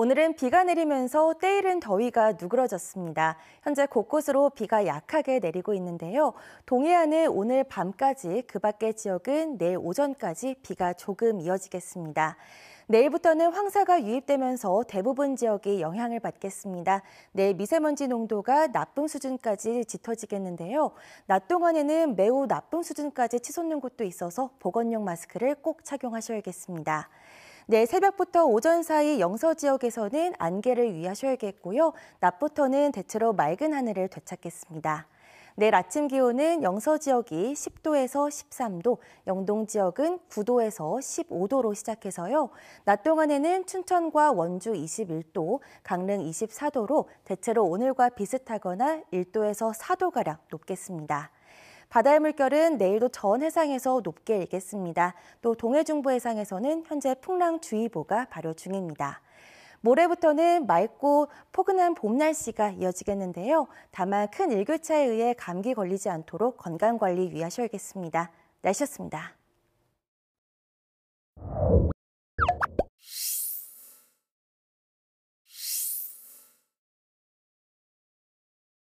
오늘은 비가 내리면서 때이른 더위가 누그러졌습니다. 현재 곳곳으로 비가 약하게 내리고 있는데요. 동해안은 오늘 밤까지, 그 밖의 지역은 내일 오전까지 비가 조금 이어지겠습니다. 내일부터는 황사가 유입되면서 대부분 지역이 영향을 받겠습니다. 내일 미세먼지 농도가 나쁨 수준까지 짙어지겠는데요. 낮 동안에는 매우 나쁨 수준까지 치솟는 곳도 있어서 보건용 마스크를 꼭 착용하셔야겠습니다. 내일 네, 새벽부터 오전 사이 영서 지역에서는 안개를 유의하셔야겠고요. 낮부터는 대체로 맑은 하늘을 되찾겠습니다. 내일 아침 기온은 영서 지역이 10도에서 13도, 영동 지역은 9도에서 15도로 시작해서요. 낮 동안에는 춘천과 원주 21도, 강릉 24도로 대체로 오늘과 비슷하거나 1도에서 4도가량 높겠습니다. 바다의 물결은 내일도 전 해상에서 높게 일겠습니다. 또 동해 중부 해상에서는 현재 풍랑주의보가 발효 중입니다. 모레부터는 맑고 포근한 봄 날씨가 이어지겠는데요. 다만 큰 일교차에 의해 감기 걸리지 않도록 건강 관리 유의하셔야겠습니다. 날씨였습니다.